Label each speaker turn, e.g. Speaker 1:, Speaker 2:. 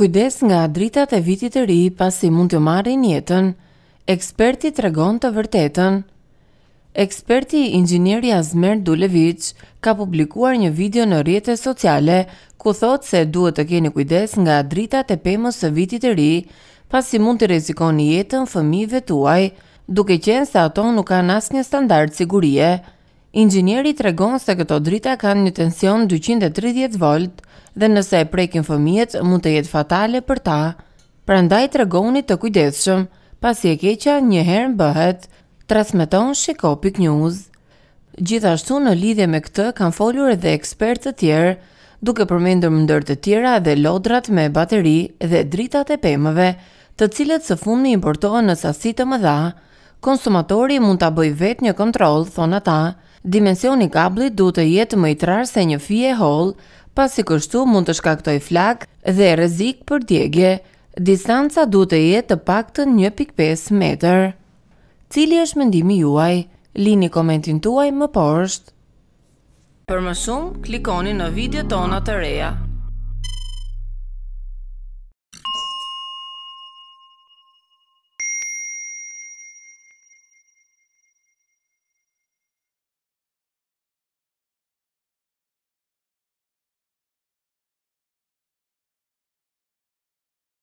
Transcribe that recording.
Speaker 1: Kujdes nga dritat e vitit të ri pasi mund të marrin jetën. Eksperti tregon të vërtetën. Eksperti inxhinier Azmer Dulevic ka publikuar një video në rrjetet sociale ku thotë se duhet të keni kujdes nga dritat e pemës së vitit të ri pasi mund të rrezikoni jetën fëmijëve tuaj, duke qenë se ato nuk kanë asnjë standard sigurie. Inxhinieri tregon se këto drita kanë një tension 230 volt dhe nëse e prekin fëmijët mund të jetë fatale për ta, prandaj tregoni të kujdesshëm, pasi e keqja një herë bëhet. Transmeton News. Gjithashtu në lidhje me këtë kanë folur edhe ekspertë të tjerë, duke përmendur ndër të tjera dhe lodrat me bateri dhe dritat e pemëve, të cilët së fundi importohen në sasi të mëdha, konsumatori mund ta bëjë vetë një kontroll, thonë ata dimensioni kablit du të jetë më i trarë se një fije hol, pasi kështu mund të shkaktoj flak dhe rezik për djegje. Distanca du të jetë të pak të 1.5 meter. Cili është mendimi juaj? Lini komentin tuaj më poshtë. Për më shumë, klikoni në video tona të reja.